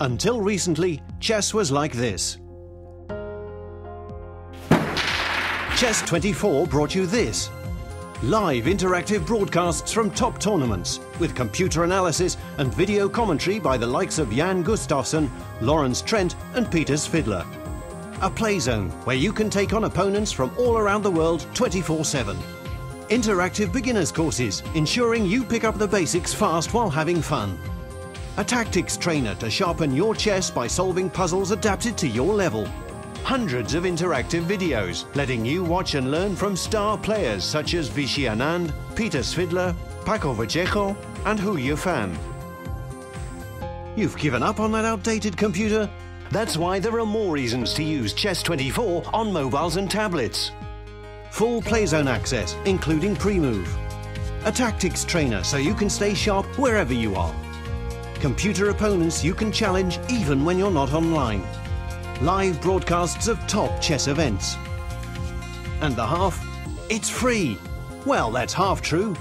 Until recently, chess was like this. Chess 24 brought you this. Live interactive broadcasts from top tournaments with computer analysis and video commentary by the likes of Jan Gustafsson, Lawrence Trent and Peter Svidler. A play zone where you can take on opponents from all around the world 24-7. Interactive beginners courses, ensuring you pick up the basics fast while having fun. A tactics trainer to sharpen your chess by solving puzzles adapted to your level. Hundreds of interactive videos, letting you watch and learn from star players such as Vishy Anand, Peter Svidler, Paco Vallejo and Hu Yufan. You've given up on that outdated computer? That's why there are more reasons to use Chess24 on mobiles and tablets. Full playzone access, including pre-move. A tactics trainer so you can stay sharp wherever you are computer opponents you can challenge even when you're not online, live broadcasts of top chess events. And the half? It's free! Well, that's half true.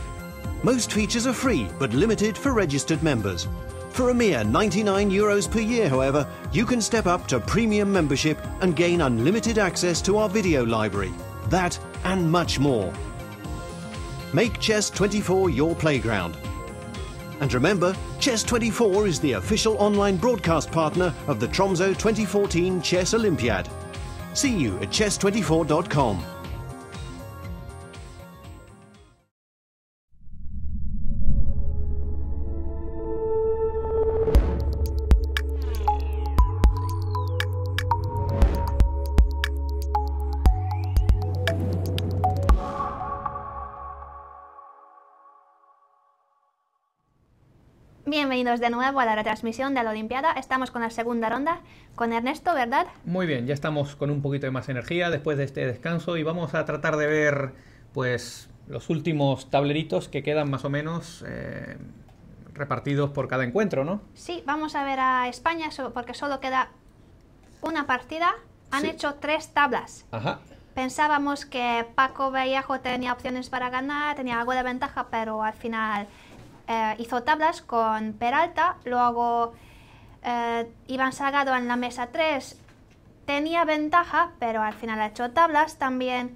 Most features are free, but limited for registered members. For a mere 99 euros per year, however, you can step up to premium membership and gain unlimited access to our video library. That and much more. Make Chess 24 your playground. And remember, Chess24 is the official online broadcast partner of the Tromso 2014 Chess Olympiad. See you at chess24.com. Bienvenidos de nuevo a la retransmisión de la Olimpiada. Estamos con la segunda ronda con Ernesto, ¿verdad? Muy bien, ya estamos con un poquito de más energía después de este descanso y vamos a tratar de ver pues los últimos tableritos que quedan más o menos eh, repartidos por cada encuentro, ¿no? Sí, vamos a ver a España porque solo queda una partida. Han hecho tres tablas. Ajá. Pensábamos que Paco Vallejo tenía opciones para ganar, tenía algo de ventaja, pero al final eh, hizo tablas con Peralta, luego eh, Iván Salgado en la mesa 3 tenía ventaja, pero al final ha hecho tablas también.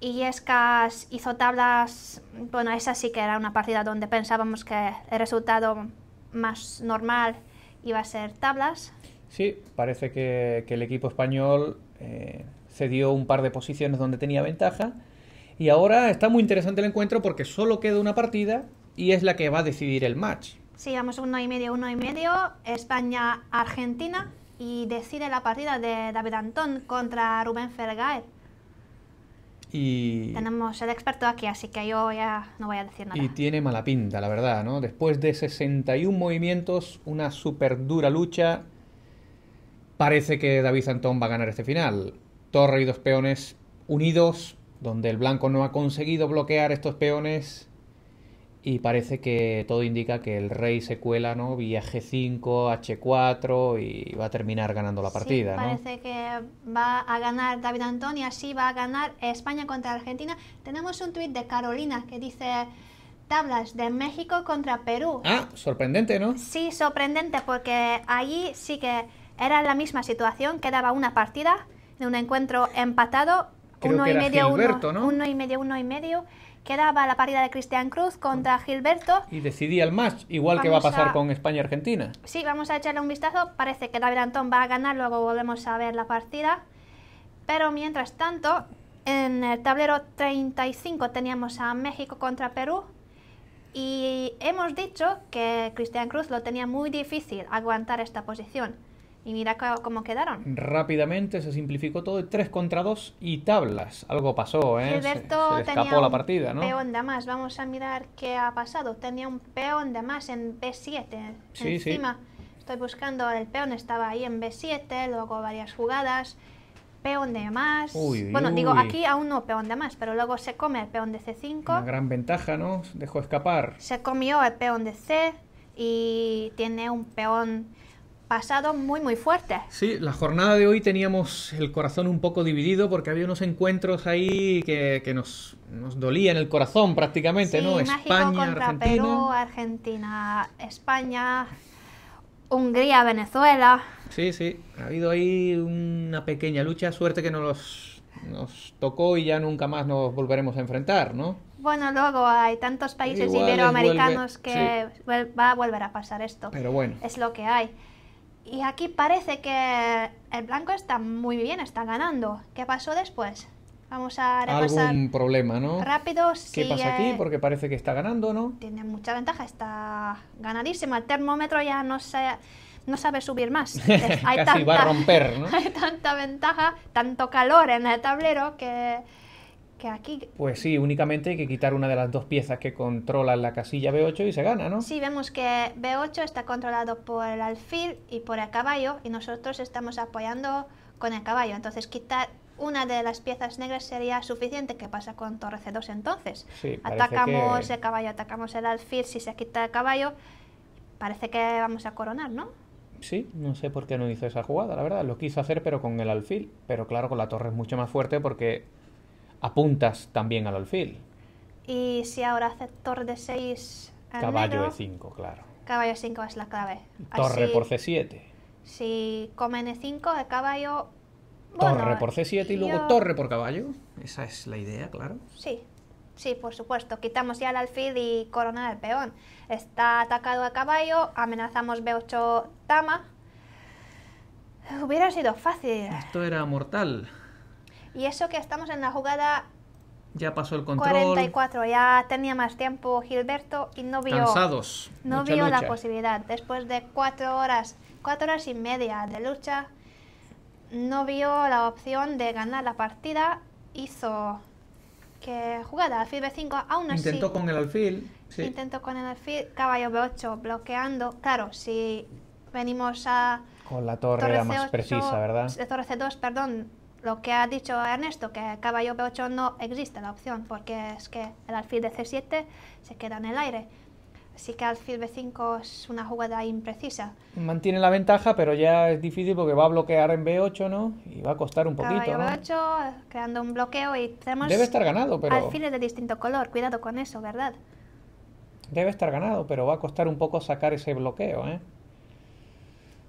y Escas hizo tablas, bueno, esa sí que era una partida donde pensábamos que el resultado más normal iba a ser tablas. Sí, parece que, el equipo español eh, cedió un par de posiciones donde tenía ventaja. Y ahora está muy interesante el encuentro porque solo queda una partida y es la que va a decidir el match. Sigamos uno y medio, uno y medio, España-Argentina y decide la partida de David Antón contra Rubén Fergaer. Y... Tenemos el experto aquí, así que yo ya no voy a decir nada. Y tiene mala pinta, la verdad, ¿no? Después de 61 movimientos, una súper dura lucha, parece que David Antón va a ganar este final. Torre y dos peones unidos, donde el blanco no ha conseguido bloquear estos peones y parece que todo indica que el rey se cuela, ¿no? Viaje 5, H4 y va a terminar ganando la partida, sí, parece que va a ganar David Antonio, así va a ganar España contra Argentina. Tenemos un tuit de Carolina que dice tablas de México contra Perú. Ah, sorprendente, ¿no? Sí, sorprendente porque allí sí que era la misma situación, quedaba una partida de un encuentro empatado, Creo uno, y medio, uno, uno y medio, uno y medio Quedaba la partida de Cristian Cruz contra Gilberto. Y decidía el match, igual que va a pasar con España-Argentina. Sí, vamos a echarle un vistazo. Parece que David Antón va a ganar, luego volvemos a ver la partida. Pero mientras tanto, en el tablero 35 teníamos a México contra Perú. Y hemos dicho que Cristian Cruz lo tenía muy difícil aguantar esta posición. Y mira cómo quedaron. Rápidamente se simplificó todo, 3 contra 2 y tablas. Algo pasó, ¿eh? la partida, ¿no? peón de más. Vamos a mirar qué ha pasado. Tenía un peón de más en B7. Eh, sí, Encima estoy buscando el peón, estaba ahí en B7, luego varias jugadas. Peón de más. bueno, digo, aquí aún no peón de más, pero luego se come el peón de C5. Una gran ventaja, ¿no? Dejó escapar. Se comió el peón de C y tiene un peón pasado muy muy fuerte Sí, la jornada de hoy teníamos el corazón un poco dividido porque había unos encuentros ahí que, nos, dolía en el corazón prácticamente, ¿no? España, Argentina. Perú, Argentina, España, Hungría, Venezuela. Sí, sí, ha habido ahí una pequeña lucha, suerte que no nos tocó y ya nunca más nos volveremos a enfrentar, ¿no? Bueno, luego hay tantos países iberoamericanos que va a volver a pasar esto. Pero bueno. Es lo que hay. Y aquí parece que el blanco está muy bien, está ganando. ¿Qué pasó después? Vamos a repasar. Algún problema, ¿no? Rápido. ¿Qué pasa aquí? Porque parece que está ganando, ¿no? Tiene mucha ventaja, está ganadísima. El termómetro ya no se, no sabe subir más. Hay Casi va a romper, ¿no? Hay tanta ventaja, tanto calor en el tablero que pues sí, únicamente hay que quitar una de las dos piezas que controlan la casilla B8 y se gana, ¿no? Sí, vemos que B8 está controlado por el alfil y por el caballo y nosotros estamos apoyando con el caballo. Entonces quitar una de las piezas negras sería suficiente. ¿Qué pasa con torre C2 entonces? Sí, atacamos el caballo, atacamos el alfil, si se quita el caballo, parece que vamos a coronar, ¿no? Sí, no sé por qué no hizo esa jugada, la verdad. Lo quiso hacer, pero con el alfil. Pero claro, con la torre es mucho más fuerte porque apuntas también al alfil. Y si ahora hace torre de 6 Caballo de 5, claro. Caballo de 5 es la clave. Torre por c7. Si comen e5, el caballo... torre por c7 y luego torre por caballo. Esa es la idea, claro. Sí, sí, por supuesto. Quitamos ya el alfil y coronar el peón. Está atacado a caballo, amenazamos b8 tama Hubiera sido fácil. Esto era mortal. Y eso que estamos en la jugada ya pasó el control. 44, ya tenía más tiempo Gilberto y no vio, Cansados. No vio la posibilidad. Después de cuatro horas, cuatro horas y media de lucha, no vio la opción de ganar la partida. Hizo que jugada alfil B5, aún así. Intentó con el alfil. Sí. Intentó con el alfil, caballo B8, bloqueando. Claro, si venimos a. Con la torre, más precisa, ¿verdad? Torre C2, perdón lo que ha dicho Ernesto, que caballo B8 no existe la opción, porque es que el alfil de C7 se queda en el aire. Así que alfil B5 es una jugada imprecisa. Mantiene la ventaja, pero ya es difícil porque va a bloquear en B8, ¿no? Y va a costar un caballo poquito, B8, un bloqueo y tenemos... Debe estar ganado, pero... Alfiles de distinto color, cuidado con eso, ¿verdad? Debe estar ganado, pero va a costar un poco sacar ese bloqueo, ¿eh?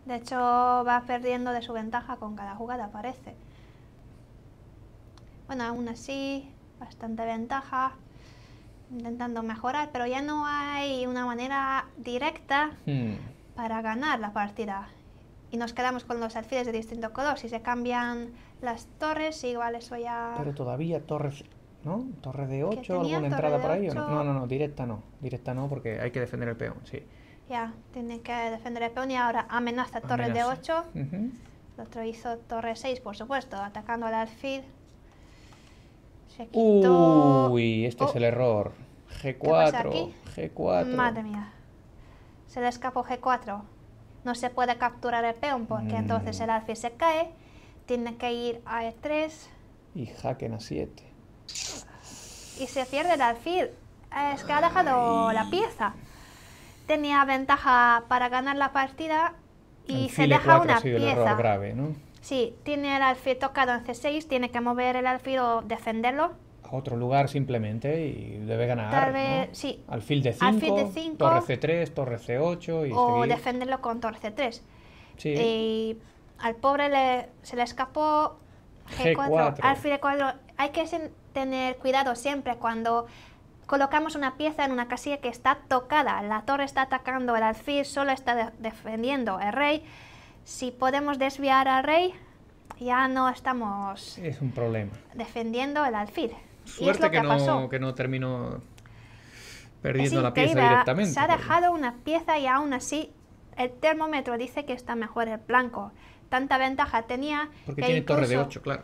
De hecho, va perdiendo de su ventaja con cada jugada, parece. Bueno, aún así, bastante ventaja, intentando mejorar, pero ya no hay una manera directa hmm. para ganar la partida. Y nos quedamos con los alfiles de distinto color. Si se cambian las torres, igual eso ya... Pero todavía torres, ¿no? Torres de 8, alguna entrada por ahí. No, no, no, directa no. Directa no, porque hay que defender el peón, sí. Ya, tiene que defender el peón y ahora amenaza, torres de 8. El otro hizo torre 6, por supuesto, atacando al alfil. Uy, este es oh. el error. G4, G4. Madre mía. Se le escapó G4. No se puede capturar el peón porque entonces el mm. alfil se cae. Tiene que ir a E3. Y jaquen a 7. Y se pierde el alfil. Es que ha dejado la pieza. Tenía ventaja para ganar la partida y se deja una pieza. Grave, ¿no? Sí, tiene el alfil tocado en C6, tiene que mover el alfil o defenderlo. A otro lugar simplemente y debe ganar. Tal vez, sí. Alfil de 5, torre C3, torre C8 y O defenderlo con torre C3. Sí. Y al pobre le, se le escapó G4, alfil de 4. Hay que tener cuidado siempre cuando colocamos una pieza en una casilla que está tocada. La torre está atacando, el alfil solo está defendiendo, el rey si podemos desviar al rey, ya no estamos es un problema. defendiendo el alfil. Suerte que, no, terminó perdiendo la pieza directamente. Se ha dejado una pieza y aún así el termómetro dice que está mejor el blanco. Tanta ventaja tenía. Porque tiene torre de 8, claro.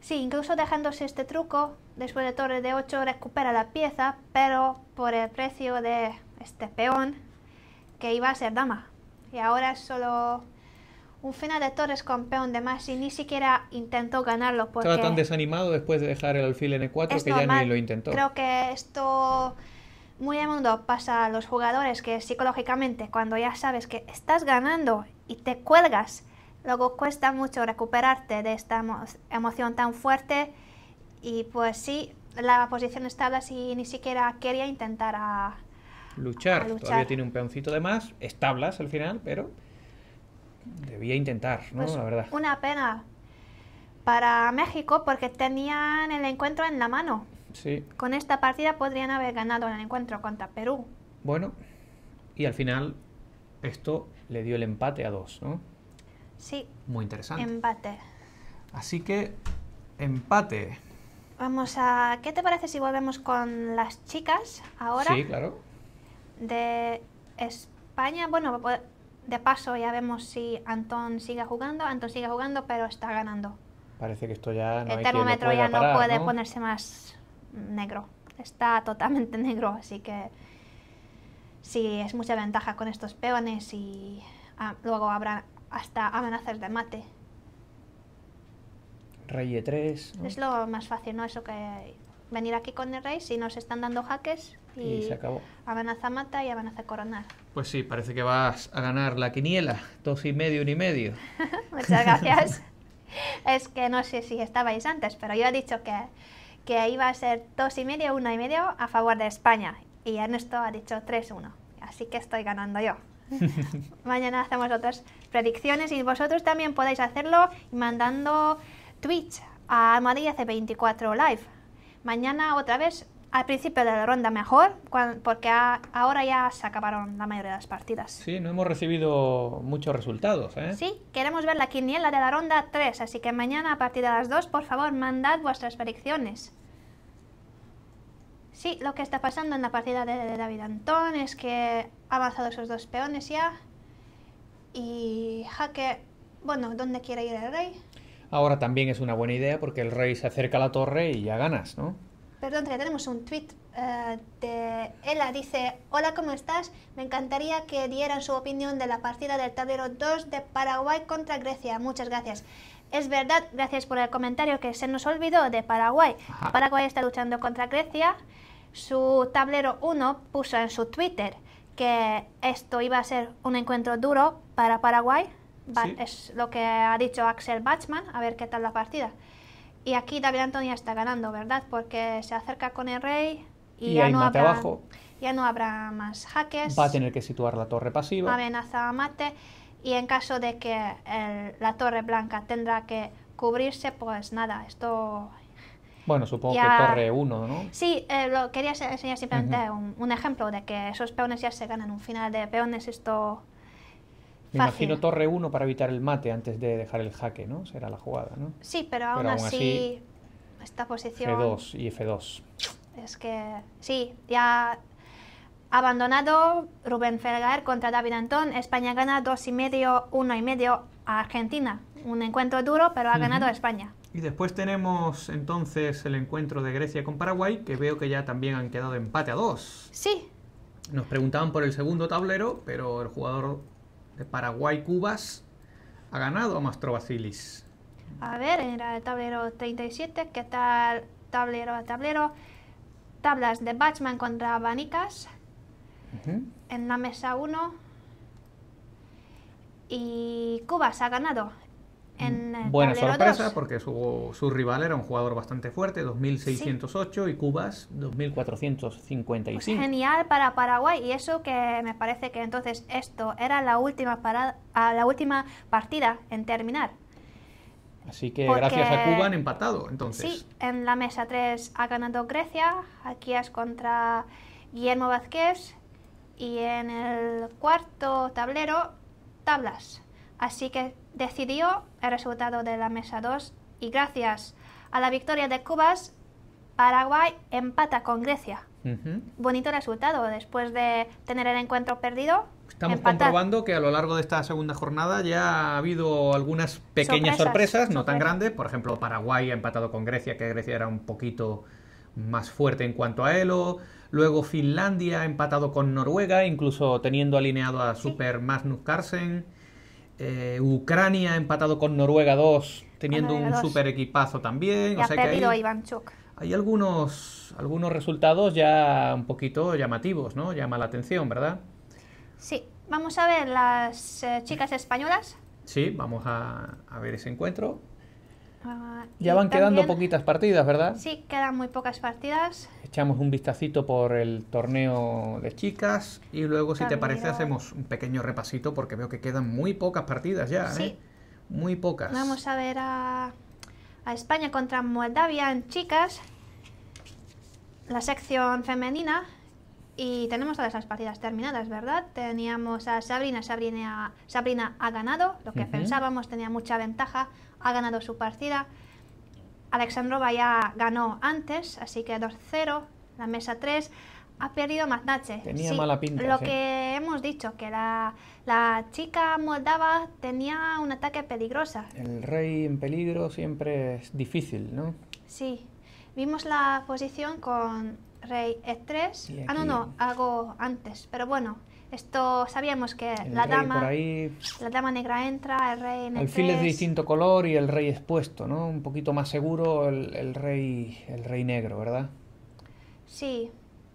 Sí, incluso dejándose este truco, después de torre de 8 recupera la pieza, pero por el precio de este peón, que iba a ser dama. Y ahora solo un final de Torres con peón de más y ni siquiera intentó ganarlo porque estaba tan desanimado después de dejar el alfil en E4 que ya ni lo intentó. Creo que esto muy a mundo pasa a los jugadores que psicológicamente cuando ya sabes que estás ganando y te cuelgas, luego cuesta mucho recuperarte de esta emoción tan fuerte y pues sí, la posición estaba y ni siquiera quería intentar a luchar. luchar. Todavía tiene un peoncito de más, establas al final, pero debía intentar, ¿no? Pues, la verdad. Una pena para México porque tenían el encuentro en la mano. Sí. Con esta partida podrían haber ganado el encuentro contra Perú. Bueno, y al final esto le dio el empate a dos, ¿no? Sí. Muy interesante. Empate. Así que, empate. Vamos a... ¿Qué te parece si volvemos con las chicas ahora? Sí, claro. De España, bueno, de paso ya vemos si Antón sigue jugando. Antón sigue jugando, pero está ganando. Parece que esto ya no El termómetro ya no puede ponerse más negro. Está totalmente negro, así que sí, es mucha ventaja con estos peones y ah, luego habrá hasta amenazas de mate. Rey E3. Es lo más fácil, ¿no? Eso que venir aquí con el rey, si nos están dando jaques, y, se acabó. amenaza mata y amenaza coronar. Pues sí, parece que vas a ganar la quiniela, dos y medio, y medio. Muchas gracias. es que no sé si estabais antes, pero yo he dicho que, que iba a ser dos y medio, uno y medio a favor de España. Y Ernesto ha dicho 3-1. Así que estoy ganando yo. Mañana hacemos otras predicciones y vosotros también podéis hacerlo mandando Twitch a Almadilla C24 Live. Mañana otra vez al principio de la ronda mejor, porque ahora ya se acabaron la mayoría de las partidas. Sí, no hemos recibido muchos resultados. ¿eh? Sí, queremos ver la quiniela de la ronda 3, así que mañana a partir de las 2, por favor, mandad vuestras predicciones. Sí, lo que está pasando en la partida de David Antón es que ha avanzado esos dos peones ya. Y jaque, bueno, ¿dónde quiere ir el rey? Ahora también es una buena idea porque el rey se acerca a la torre y ya ganas, ¿no? Perdón, tenemos un tweet eh, de Ella. Dice, hola, ¿cómo estás? Me encantaría que dieran su opinión de la partida del tablero 2 de Paraguay contra Grecia. Muchas gracias. Es verdad, gracias por el comentario que se nos olvidó de Paraguay. Paraguay está luchando contra Grecia. Su tablero 1 puso en su Twitter que esto iba a ser un encuentro duro para Paraguay. Es lo que ha dicho Axel Bachmann. A ver qué tal la partida. Y aquí David Antonia está ganando, ¿verdad? Porque se acerca con el rey y, ya, no habrá, ya no habrá más jaques. Va a tener que situar la torre pasiva. Amenaza a mate. Y en caso de que la torre blanca tendrá que cubrirse, pues nada, esto bueno, supongo que torre 1, ¿no? Sí, eh, lo quería enseñar simplemente un, un, ejemplo de que esos peones ya se ganan un final de peones, esto me imagino torre 1 para evitar el mate antes de dejar el jaque, ¿no? Será la jugada, ¿no? Sí, pero aún, así, esta posición... F2 y F2. Es que sí, ya abandonado Rubén Felgaer contra David Antón. España gana 25 y y medio a Argentina. Un encuentro duro, pero ha ganado España. Y después tenemos entonces el encuentro de Grecia con Paraguay, que veo que ya también han quedado empate a dos. Sí. Nos preguntaban por el segundo tablero, pero el jugador de Paraguay Cubas ha ganado a Mastro Bacilis. A ver, era el tablero 37, ¿qué tal tablero a tablero? Tablas de Batman contra Abanicas. En la mesa 1. Y Cubas ha ganado Mm, en Buena sorpresa porque su, su, rival era un jugador bastante fuerte, 2608 y Cubas 2455. Pues genial para Paraguay y eso que me parece que entonces esto era la última parada, ah, la última partida en terminar. Así que gracias a Cuba han empatado entonces. Sí, en la mesa 3 ha ganado Grecia, aquí es contra Guillermo Vázquez y en el cuarto tablero tablas. Así que decidió el resultado de la mesa 2 y gracias a la victoria de Cubas, Paraguay empata con Grecia. Bonito resultado después de tener el encuentro perdido. Estamos comprobando que a lo largo de esta segunda jornada ya ha habido algunas pequeñas sorpresas, no tan grandes. Por ejemplo, Paraguay ha empatado con Grecia, que Grecia era un poquito más fuerte en cuanto a Elo. Luego Finlandia ha empatado con Noruega, incluso teniendo alineado a Super Magnus Carlsen. Eh, Ucrania empatado con Noruega 2, teniendo un super equipazo también. hay, algunos, algunos resultados ya un poquito llamativos, ¿no? Llama la atención, ¿verdad? Sí, vamos a ver las eh, chicas españolas. Sí, vamos a ver ese encuentro. Ah, ya van quedando poquitas partidas, ¿verdad? Sí, quedan muy pocas partidas. Echamos un vistacito por el torneo de chicas y luego, si te parece, hacemos un pequeño repasito porque veo que quedan muy pocas partidas ya. Sí. ¿eh? Muy pocas. Vamos a ver a, a España contra Moldavia en chicas, la sección femenina. Y tenemos todas las partidas terminadas, ¿verdad? Teníamos a Sabrina, Sabrina, Sabrina ha ganado, lo que pensábamos, tenía mucha ventaja, ha ganado su partida. Alexandrova ya ganó antes, así que 2-0, la mesa 3 ha perdido Matnache. Tenía mala pinta. Lo que hemos dicho, que la, la, chica moldava tenía un ataque peligroso. El rey en peligro siempre es difícil, ¿no? Sí. Vimos la posición con rey e3. Ah, no, no, hago antes. Pero bueno, esto sabíamos que la dama la dama negra entra, el rey en el fil es de distinto color y el rey expuesto, ¿no? Un poquito más seguro el, rey el rey negro, ¿verdad? Sí.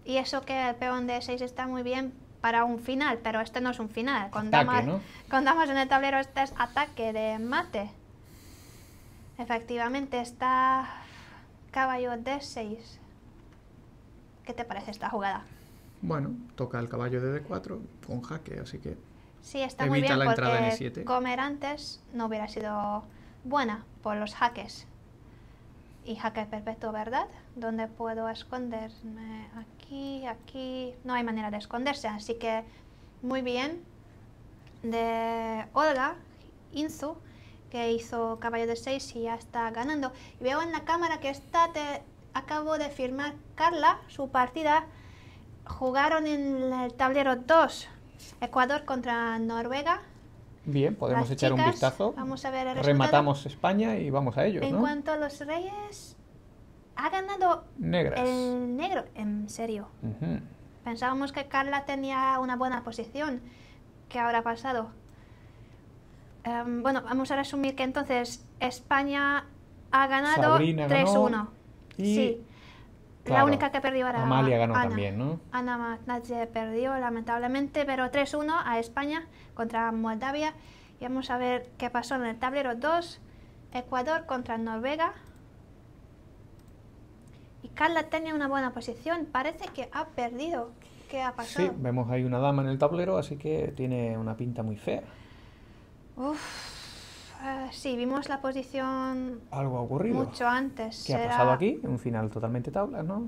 Y eso que el peón de 6 está muy bien para un final, pero este no es un final. Con, ataque, en el tablero este es ataque de mate. Efectivamente está caballo D6. ¿Qué te parece esta jugada? Bueno, toca el caballo de D4 con jaque, así que. Sí, está evita muy bien la E7. comer antes no hubiera sido buena por los jaques. Y jaque perpetuo, ¿verdad? ¿Dónde puedo esconderme aquí, aquí. No hay manera de esconderse, así que muy bien. De Olga, Inzu, que hizo caballo de 6 y ya está ganando. Y veo en la cámara que está acabo de firmar Carla su partida. Jugaron en el tablero 2, Ecuador contra Noruega. Bien, podemos echar un vistazo. Vamos a ver Rematamos España y vamos a ello En cuanto a los Reyes, ha ganado el negro, en serio. Pensábamos que Carla tenía una buena posición. ¿Qué habrá pasado? Em, bueno, vamos a resumir que entonces España ha ganado 3-1 sí. la única que perdió era Amalia ganó también, ¿no? Ana perdió, lamentablemente, pero 3-1 a España contra Moldavia. Y vamos a ver qué pasó en el tablero 2. Ecuador contra Noruega. Y Carla tenía una buena posición, parece que ha perdido. ¿Qué ha pasado? Sí, vemos ahí una dama en el tablero, así que tiene una pinta muy fea. Uf, sí, vimos la posición. Algo ocurrido. Mucho antes. ¿Qué ha pasado aquí? Un final totalmente tablas, ¿no?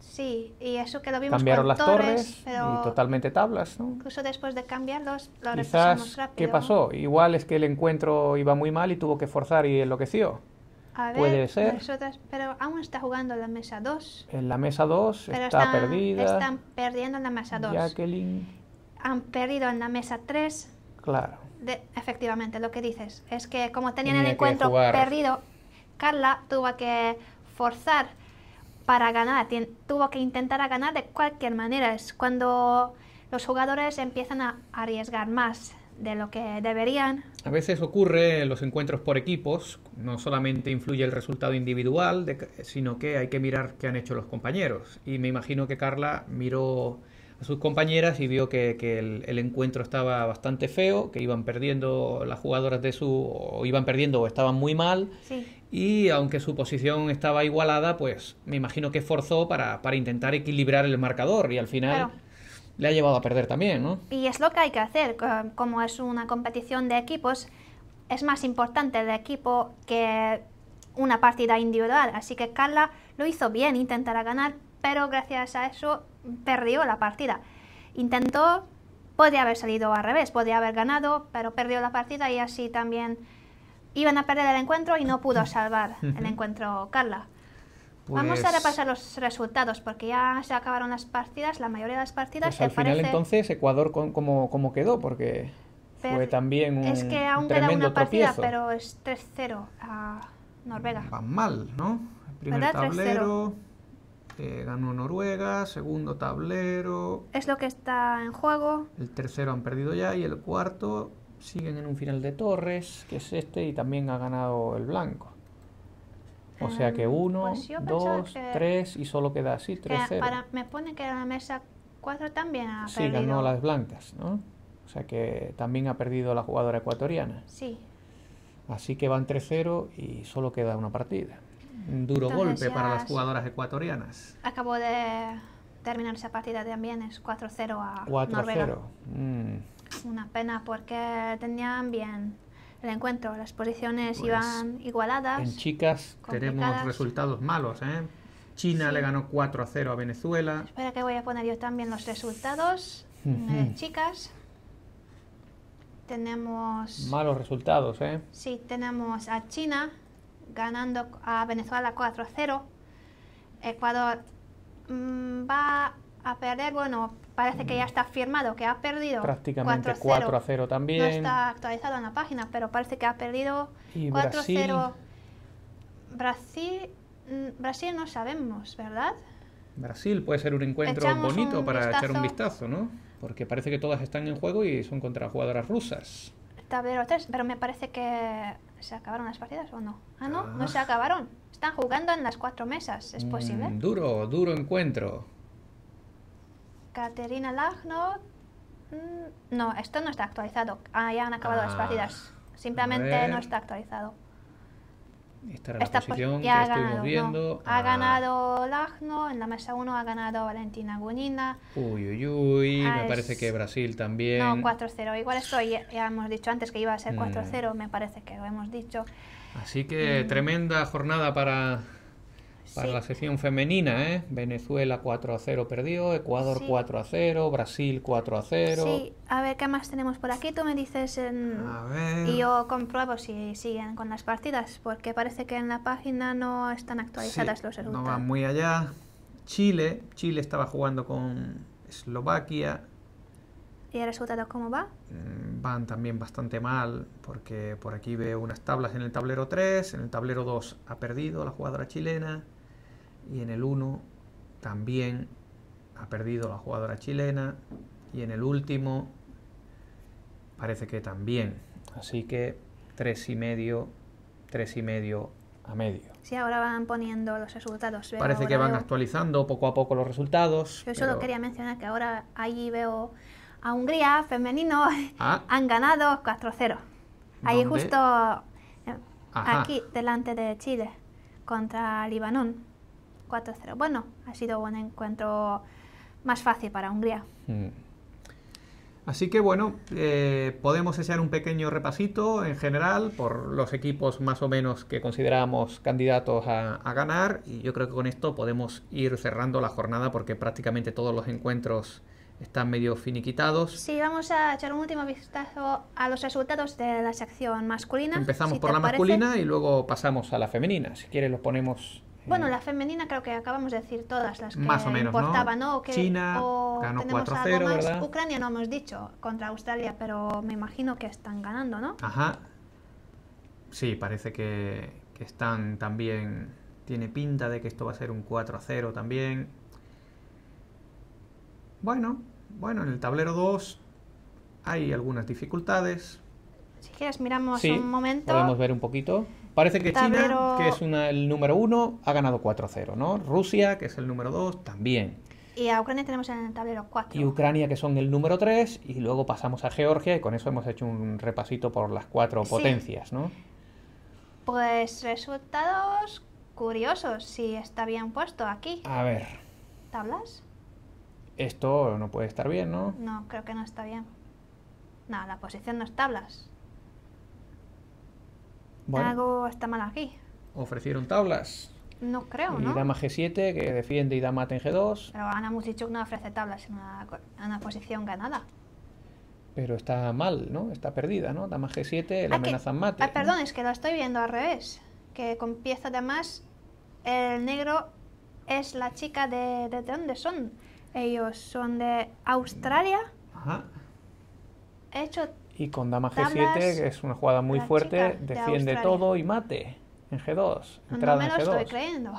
Sí, y eso que lo vimos Cambiaron las torres, y totalmente tablas, ¿no? Incluso después de cambiarlos, lo Quizás, rápido. ¿qué pasó? Igual es que el encuentro iba muy mal y tuvo que forzar y enloqueció. Puede ser. pero aún está jugando en la mesa 2. En la mesa 2 está están, perdida. Están perdiendo en la mesa 2. Jacqueline. Han perdido en la mesa 3. Claro efectivamente, lo que dices, es que como tenían el encuentro perdido, Carla tuvo que forzar para ganar, tuvo que intentar ganar de cualquier manera. Es cuando los jugadores empiezan a arriesgar más de lo que deberían. A veces ocurre en los encuentros por equipos, no solamente influye el resultado individual, sino que hay que mirar qué han hecho los compañeros. Y me imagino que Carla miró a sus compañeras y vio que, el, encuentro estaba bastante feo, que iban perdiendo las jugadoras de su, o iban perdiendo o estaban muy mal. Y aunque su posición estaba igualada, pues me imagino que forzó para, intentar equilibrar el marcador y al final... le ha llevado a perder también, ¿no? Y es lo que hay que hacer, como es una competición de equipos, es más importante el equipo que una partida individual, así que Carla lo hizo bien, intentará ganar, pero gracias a eso perdió la partida. Intentó, podría haber salido al revés, podría haber ganado, pero perdió la partida y así también iban a perder el encuentro y no pudo salvar el encuentro Carla. Vamos a pues repasar los resultados porque ya se acabaron las partidas, la mayoría de las partidas. Pues al final entonces Ecuador cómo, quedó porque fue también un Es que aún queda una partida, pero es 3-0 a Noruega. Van mal, ¿no? El primer tablero ganó Noruega, segundo tablero. Es lo que está en juego. El tercero han perdido ya y el cuarto siguen en un final de torres, que es este, y también ha ganado el blanco. O sea que em, uno, pues dos, tres y solo queda así, tres me pone que la mesa cuatro también ha perdido. Sí, ganó las blancas, ¿no? O sea que también ha perdido la jugadora ecuatoriana. Sí. Así que van 3-0 y solo queda una partida un duro golpe para las jugadoras ecuatorianas. Acabo de terminar esa partida también, es 4-0 a 4-0. Mm. Una pena porque tenían bien el encuentro, las posiciones pues, iban igualadas. chicas tenemos resultados malos, ¿eh? China le ganó 4 a 0 a Venezuela. Espera que voy a poner yo también los resultados. Eh, chicas, tenemos... Malos resultados, ¿eh? Sí, tenemos a China ganando a Venezuela 4-0. Ecuador mm, va a perder, bueno, parece que ya mm. está firmado, que ha perdido. Prácticamente 4-0 también. No está actualizado en la página, pero parece que ha perdido 4-0. Brasil, mm, Brasil no sabemos, ¿verdad? Brasil puede ser un encuentro bonito para echar un vistazo, ¿no? Porque parece que todas están en juego y son contra jugadoras rusas tablero 3, pero me parece que se acabaron las partidas o no. Ah, no, no se ah. acabaron. Están jugando en las cuatro mesas, ¿es mm, posible? duro, duro encuentro. Caterina Lagno. Mm, no, esto no está actualizado. Ah, ya han acabado las ah. partidas. Simplemente no está actualizado. Esta era la posición pues, que estuvimos viendo. Ha ganado Lagno, en la mesa 1 ha ganado Valentina Gunina. Uy, uy, uy, me parece que Brasil también. No, 4-0. Igual estoy, ya, hemos dicho antes que iba a ser 4-0, mm. me parece que lo hemos dicho. Así que mm. tremenda jornada para para la sección femenina, ¿eh? Venezuela 4 a 0 perdió, Ecuador 4 a 0, Brasil 4 a 0. Sí, a ver qué más tenemos por aquí. Tú me dices en... a ver. y yo compruebo si siguen con las partidas, porque parece que en la página no están actualizadas los resultados. No van muy allá. Chile, Chile estaba jugando con Eslovaquia. ¿Y el resultado cómo va? Mm, van también bastante mal, porque por aquí veo unas tablas en el tablero 3, en el tablero 2 ha perdido la jugadora chilena, y en el 1 también ha perdido la jugadora chilena y en el último parece que también. Así que tres y medio, tres y medio a medio. Sí, ahora van poniendo los resultados. parece que van actualizando poco a poco los resultados. Yo solo quería mencionar que ahora allí veo a Hungría femenino ah. han ganado 4-0. Ahí justo eh, aquí delante de Chile contra Libanón. 4-0. Bueno, ha sido un encuentro más fácil para Hungría. Mm. Así que bueno, eh, podemos echar un pequeño repasito en general por los equipos más o menos que consideramos candidatos a, ganar y yo creo que con esto podemos ir cerrando la jornada porque prácticamente todos los encuentros están medio finiquitados. Sí, vamos a echar un último vistazo a los resultados de la sección masculina. Empezamos por la masculina y luego pasamos a la femenina. Si quieres los ponemos bueno, mm. la femenina creo que acabamos de decir todas las que más ¿no? China ganó 4-0, Ucrania no hemos dicho contra Australia, pero me imagino que están ganando, ¿no? Ajá. Sí, parece que, están también... Tiene pinta de que esto va a ser un 4-0 también. Bueno, bueno, en el tablero 2 hay algunas dificultades. Si quieres miramos un momento. Podemos ver un poquito. Parece que China, que es el número uno, ha ganado 4-0, ¿no? Rusia, que es el número dos, también. Y a Ucrania tenemos en el tablero 4. Y Ucrania, que son el número 3, y luego pasamos a Georgia, y con eso hemos hecho un repasito por las cuatro potencias, ¿no? Pues resultados curiosos, si está bien puesto aquí. A ver. ¿Tablas? Esto no puede estar bien, ¿no? No, creo que no está bien. No, la posición no es tablas. Algo está mal aquí. Ofrecieron tablas. No creo, ¿no? Y dama G7, que defiende y dama en G2. Pero Ana Musichuk no ofrece tablas en una, posición ganada. Pero está mal, ¿no? Está perdida, ¿no? Dama G7, la ah, amenazan amenaza mate. Ah, perdón, es que lo estoy viendo al revés. Que con pieza de más, el negro es la chica de... ¿De dónde son? Ellos son de Australia. Ajá. He hecho y con dama G7, que es una jugada muy fuerte, defiende todo y mate en G2. Entrada no me lo estoy creyendo.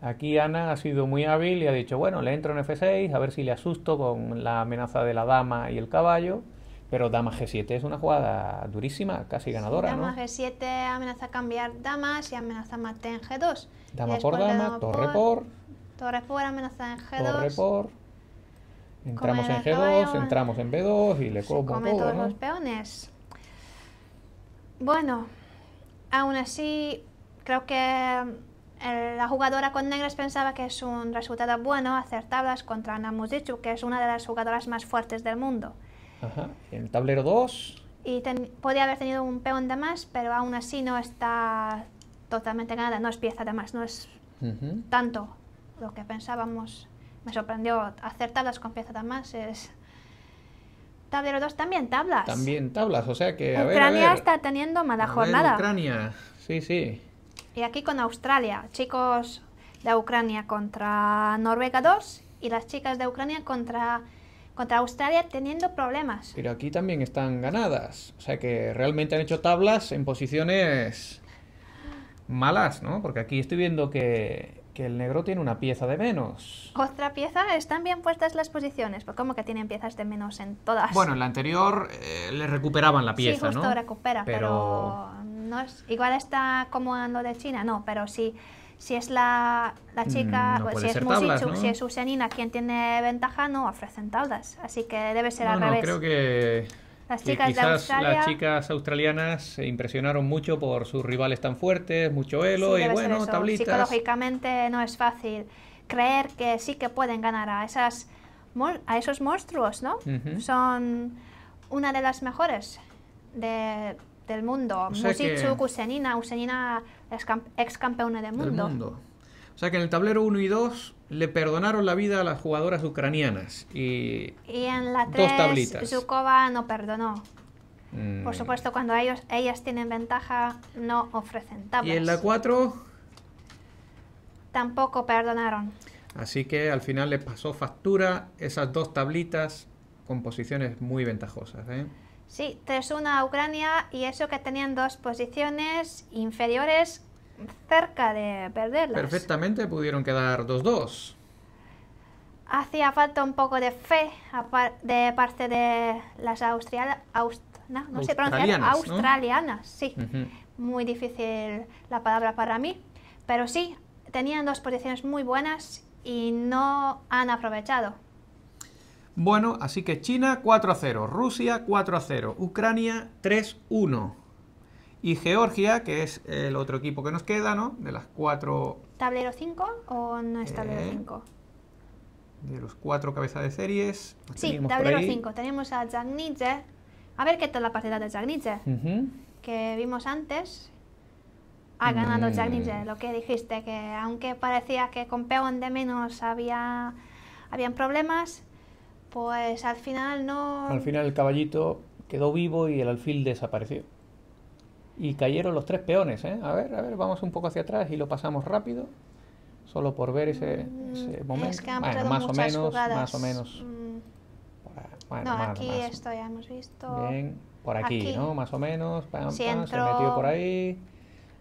Aquí Ana ha sido muy hábil y ha dicho, bueno, le entro en F6, a ver si le asusto con la amenaza de la dama y el caballo. Pero dama G7 es una jugada durísima, casi ganadora, dama g G7 amenaza cambiar damas y amenaza mate en G2. Dama por dama, torre por, Torre por, amenaza en G2. Torre por Entramos en G2, entramos en B2 y le como come todos los peones. Bueno, aún así, creo que eh, la jugadora con negras pensaba que es un resultado bueno hacer tablas contra Namuzichu, que es una de las jugadoras más fuertes del mundo. Ajá. El tablero 2. Y ten, podía haber tenido un peón de más, pero aún así no está totalmente ganada, no es pieza de más, no es tanto lo que pensábamos me sorprendió hacer tablas con piezas más es tablero 2 también tablas también tablas o sea que a Ucrania ver, está teniendo mala jornada Ucrania sí sí y aquí con Australia chicos de Ucrania contra Noruega 2 y las chicas de Ucrania contra contra Australia teniendo problemas pero aquí también están ganadas o sea que realmente han hecho tablas en posiciones malas no porque aquí estoy viendo que que el negro tiene una pieza de menos. Otra pieza, están bien puestas las posiciones, pues como que tienen piezas de menos en todas. Bueno, en la anterior eh, le recuperaban la pieza, ¿no? sí, justo recupera, pero... no es igual está como lo de China, no, pero sí si es la, mm, chica, pues si es tablas, si es Usenina quien tiene ventaja, no ofrecen tablas. Así que debe ser al revés. creo que las chicas, las chicas australianas se impresionaron mucho por sus rivales tan fuertes, mucho elo y bueno, tablitas. Psicológicamente no es fácil creer que sí que pueden ganar a, esas, a esos monstruos, ¿no? Son una de las mejores de, del mundo. O Usenina, Musichu, ex, campeona del del mundo. O sea que en el tablero 1 y 2 le perdonaron la vida a las jugadoras ucranianas. Y, en la 3, dos tablitas. no perdonó. Por mm. supuesto, cuando ellos, ellas tienen ventaja, no ofrecen tablas. Y en la 4 tampoco perdonaron. Así que al final les pasó factura esas dos tablitas con posiciones muy ventajosas. ¿eh? Sí, 3-1 a Ucrania y eso que tenían dos posiciones inferiores cerca de perderlas. Perfectamente pudieron quedar 2-2. Hacía falta un poco de fe de parte de las australianas. no, no australianas, australianas, sí. Muy difícil la palabra para mí, pero sí, tenían dos posiciones muy buenas y no han aprovechado. Bueno, así que China 4 0, Rusia 4 0, Ucrania 3 1. Y Georgia, que es el otro equipo que nos queda, ¿no? De las cuatro... ¿Tablero 5 o no es tablero 5? Eh, de los cuatro cabezas de series. Sí, tablero 5. Tenemos a Jack Nietzsche. A ver qué tal la partida de Jack Nietzsche. Que vimos antes. Ha ganado Jack Nietzsche, eh. lo que dijiste, que aunque parecía que con peón de menos había habían problemas, pues al final no... Al final el caballito quedó vivo y el alfil desapareció y cayeron los tres peones. ¿eh? A ver, a ver, vamos un poco hacia atrás y lo pasamos rápido, solo por ver ese, mm, momento. más, o menos, más o menos, mm. bueno, no, más aquí esto ya hemos visto. Bien, por aquí, ¿no? Más o menos. Pam, pam, se metió por ahí.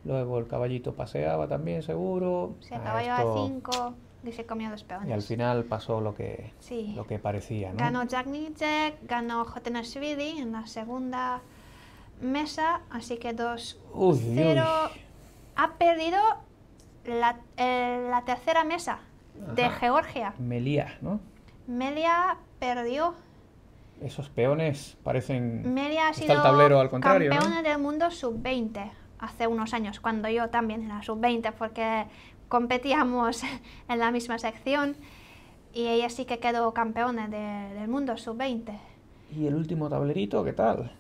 Luego el caballito paseaba también, seguro. Se caballo a 5 y se comió dos peones. Y al final pasó lo que, lo que parecía, ¿no? Ganó Jack Nietzsche, ganó Jotenashvili en la segunda. Mesa, así que dos. 0 ha perdido eh, la, tercera mesa de Georgia. Melia, ¿no? Melia perdió. Esos peones parecen. Melia el tablero al contrario, campeona del mundo sub-20 hace unos años, cuando yo también era sub-20, porque competíamos en la misma sección y ella sí que quedó campeona del mundo sub-20. ¿Y el último tablerito qué tal?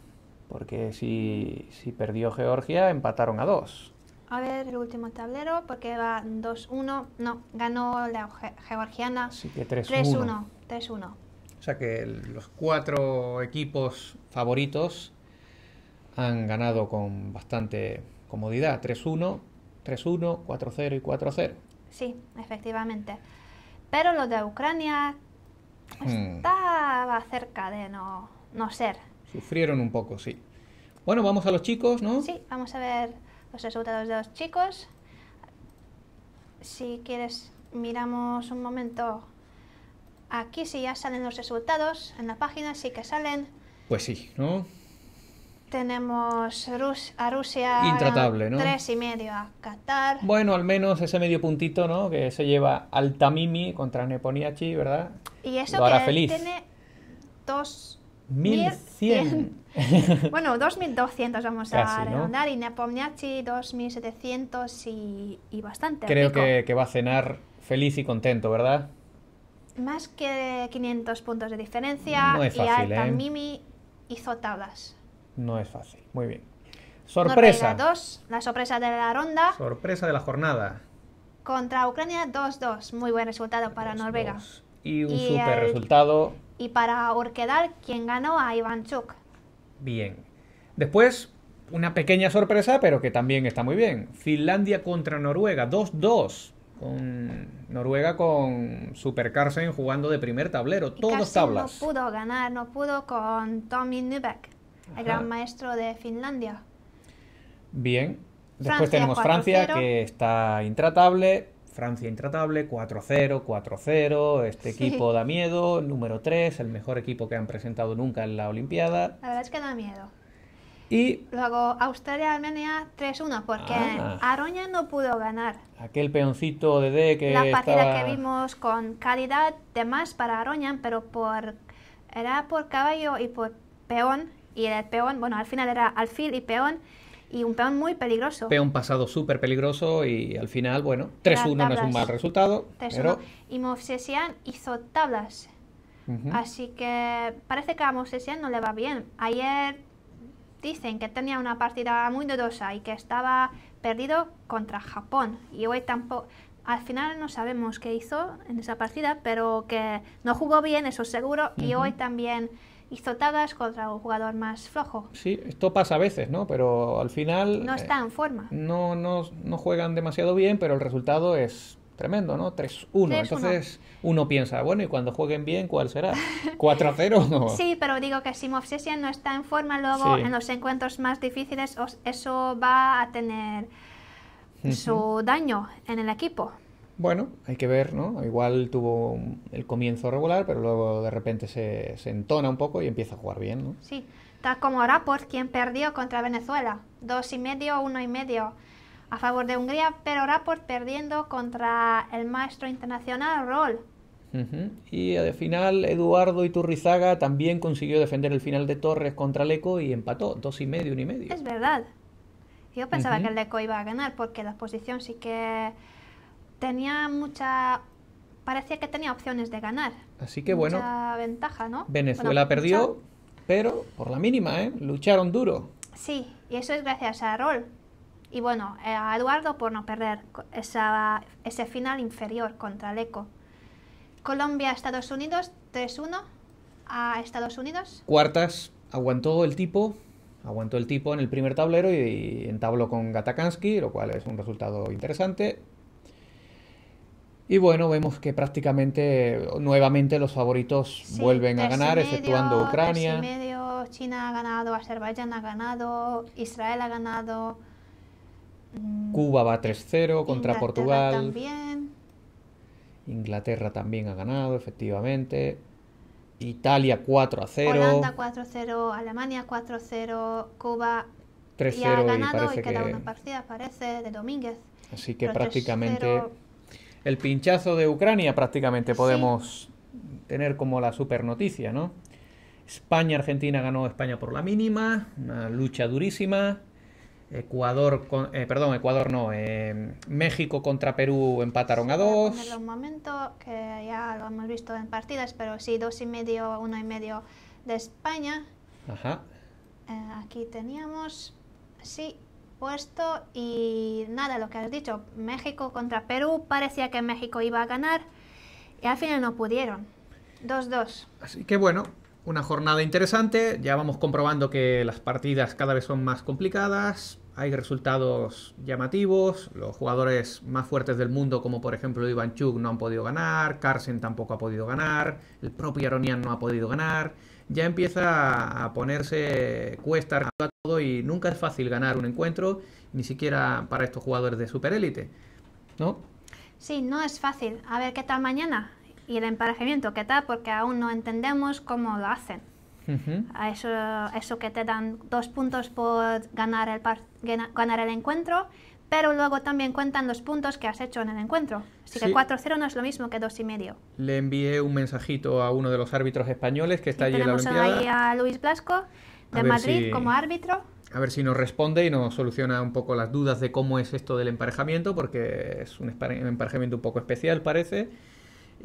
Porque si, perdió Georgia, empataron a dos. A ver el último tablero, porque va 2-1. No, ganó la georgiana. Sí, que 3-1. 3-1. O sea que los cuatro equipos favoritos han ganado con bastante comodidad. 3-1, 3-1, 4-0 y 4-0. Sí, efectivamente. Pero lo de Ucrania hmm. estaba cerca de no ser Sufrieron un poco, sí. Bueno, vamos a los chicos, ¿no? Sí, vamos a ver los resultados de los chicos. Si quieres, miramos un momento. Aquí si ya salen los resultados, en la página sí que salen. Pues sí, ¿no? Tenemos Rus a Rusia Intratable, ¿no? tres y medio a Qatar. Bueno, al menos ese medio puntito, ¿no? Que se lleva Altamimi contra Neponiachi, ¿verdad? Y eso que tiene dos 1100. bueno, 2200 vamos a redondar. y Nepomniachtchi 2700 y, bastante. Creo Que, que va a cenar feliz y contento, ¿verdad? Más que 500 puntos de diferencia y Alta ¿eh? Mimi hizo tablas. No es fácil, muy bien. Sorpresa. la sorpresa de la ronda. Sorpresa de la jornada. Contra Ucrania 2-2, muy buen resultado para Noruega. Y un y super resultado y para orquedar ¿quién ganó a Iván Ivanchuk. Bien. Después, una pequeña sorpresa, pero que también está muy bien. Finlandia contra Noruega, 2-2. Con Noruega con Super jugando de primer tablero, todos tablas. No pudo ganar, no pudo con Tommy Nübeck, el gran maestro de Finlandia. Bien. Después tenemos Francia, que está intratable, Francia intratable, 4-0, 4-0, este equipo da miedo, número 3, el mejor equipo que han presentado nunca en la Olimpiada. La verdad es que da miedo. Y luego Australia-Armenia 3-1, porque ah, Aroña no pudo ganar. Aquel peoncito de D que... La partida que vimos con calidad de más para Aroña, pero por era por caballo y por peón, y el peón, bueno, al final era alfil y peón, y un peón muy peligroso. Peón pasado súper peligroso y al final, bueno, 3-1 no es un mal resultado. Pero... Y Movsesian hizo tablas. Así que parece que a Movsesian no le va bien. Ayer dicen que tenía una partida muy dudosa y que estaba perdido contra Japón. Y hoy tampoco... Al final no sabemos qué hizo en esa partida, pero que no jugó bien, eso seguro. Y hoy también izotadas contra un jugador más flojo. Sí, esto pasa a veces, ¿no? Pero al final... No eh, está en forma. No, no, no juegan demasiado bien, pero el resultado es tremendo, ¿no? 3-1. Entonces uno piensa, bueno, y cuando jueguen bien, ¿cuál será? ¿4-0 Sí, pero digo que si no está en forma, luego en los encuentros más difíciles eso va a tener su daño en el equipo bueno, hay que ver, ¿no? Igual tuvo el comienzo regular, pero luego de repente se, entona un poco y empieza a jugar bien, ¿no? Sí, tal como Raport, quien perdió contra Venezuela, dos y medio, uno y medio a favor de Hungría, pero Raport perdiendo contra el maestro internacional Roll. Y al final Eduardo Iturrizaga también consiguió defender el final de Torres contra Leco y empató, dos y medio, uno y medio. Es verdad. Yo pensaba que el Leco iba a ganar porque la posición sí que tenía mucha parecía que tenía opciones de ganar. Así que bueno. ventaja, ¿no? Venezuela perdió, pero por la mínima, ¿eh? Lucharon duro. Sí, y eso es gracias a Rol. Y bueno, eh, a Eduardo por no perder esa, ese final inferior contra el ECO. Colombia, Estados Unidos, 3-1 a Estados Unidos. Cuartas, aguantó el tipo, aguantó el tipo en el primer tablero y, y entabló con Gatakansky, lo cual es un resultado interesante. Y bueno, vemos que prácticamente nuevamente los favoritos vuelven a ganar, exceptuando Ucrania. Medio, China ha ganado, Azerbaiyán ha ganado, Israel ha ganado. Mm, Cuba va 3-0 contra Inglaterra Portugal. También. Inglaterra también ha ganado, efectivamente. Italia 4 0. Holanda 4 0, Alemania 4 0, Cuba 3 0 ha ganado y, queda una partida, parece, de Domínguez. Así que prácticamente el pinchazo de Ucrania prácticamente podemos tener como la super noticia, ¿no? España-Argentina ganó España por la mínima, una lucha durísima. Ecuador, con, eh, perdón, Ecuador no, eh, México contra Perú empataron a dos. En un momento, que ya lo hemos visto en partidas, pero sí, dos y medio, uno y medio de España. Ajá. Eh, aquí teníamos, sí, puesto y nada, lo que has dicho, México contra Perú, parecía que México iba a ganar y al final no pudieron. 2-2. Así que bueno, una jornada interesante, ya vamos comprobando que las partidas cada vez son más complicadas, hay resultados llamativos, los jugadores más fuertes del mundo, como por ejemplo Ivan Chuk, no han podido ganar, Carson tampoco ha podido ganar, el propio Aronian no ha podido ganar ya empieza a ponerse cuesta arriba todo y nunca es fácil ganar un encuentro, ni siquiera para estos jugadores de superélite, ¿no? Sí, no es fácil. A ver qué tal mañana y el emparejamiento, qué tal, porque aún no entendemos cómo lo hacen. eso, eso que te dan dos puntos por ganar el, ganar el encuentro, pero luego también cuentan los puntos que has hecho en el encuentro. Así que 4-0 no es lo mismo que medio. Le envié un mensajito a uno de los árbitros españoles que está allí en la Olimpiada. ahí a Luis Blasco, de Madrid, como árbitro. A ver si nos responde y nos soluciona un poco las dudas de cómo es esto del emparejamiento, porque es un emparejamiento un poco especial, parece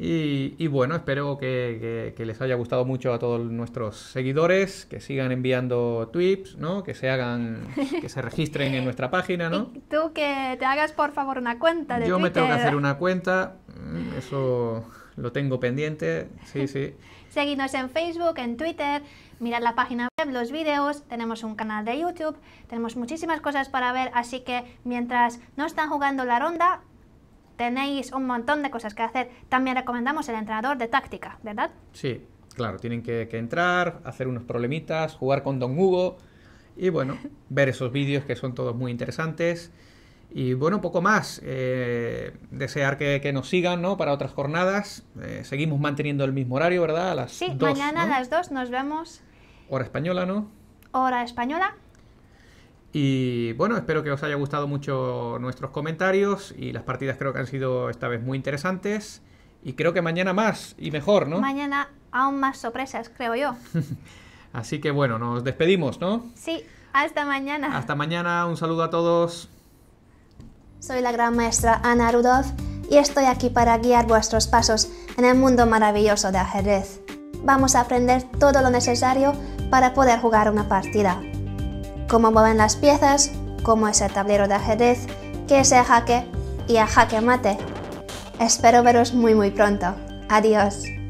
y, bueno, espero que, les haya gustado mucho a todos nuestros seguidores, que sigan enviando tweets, ¿no? Que se hagan, que se registren en nuestra página, ¿no? tú que te hagas por favor una cuenta de Yo me tengo que hacer una cuenta, mm, eso lo tengo pendiente, sí, sí. Seguidnos en Facebook, en Twitter, mirad la página web, los vídeos, tenemos un canal de YouTube, tenemos muchísimas cosas para ver, así que mientras no están jugando la ronda, tenéis un montón de cosas que hacer. También recomendamos el entrenador de táctica, ¿verdad? Sí, claro, tienen que, entrar, hacer unos problemitas, jugar con Don Hugo y bueno, ver esos vídeos que son todos muy interesantes. Y bueno, poco más. Eh, desear que, nos sigan ¿no? para otras jornadas. Eh, seguimos manteniendo el mismo horario, ¿verdad? las sí, mañana a las 2 nos vemos. Hora española, ¿no? Hora española. Y bueno, espero que os haya gustado mucho nuestros comentarios y las partidas creo que han sido esta vez muy interesantes. Y creo que mañana más y mejor, ¿no? Mañana aún más sorpresas, creo yo. Así que bueno, nos despedimos, ¿no? Sí, hasta mañana. Hasta mañana, un saludo a todos. Soy la gran maestra Ana rudolf y estoy aquí para guiar vuestros pasos en el mundo maravilloso de ajedrez. Vamos a aprender todo lo necesario para poder jugar una partida cómo mueven las piezas, cómo es el tablero de ajedrez, qué es el jaque y el jaque mate. Espero veros muy muy pronto. Adiós.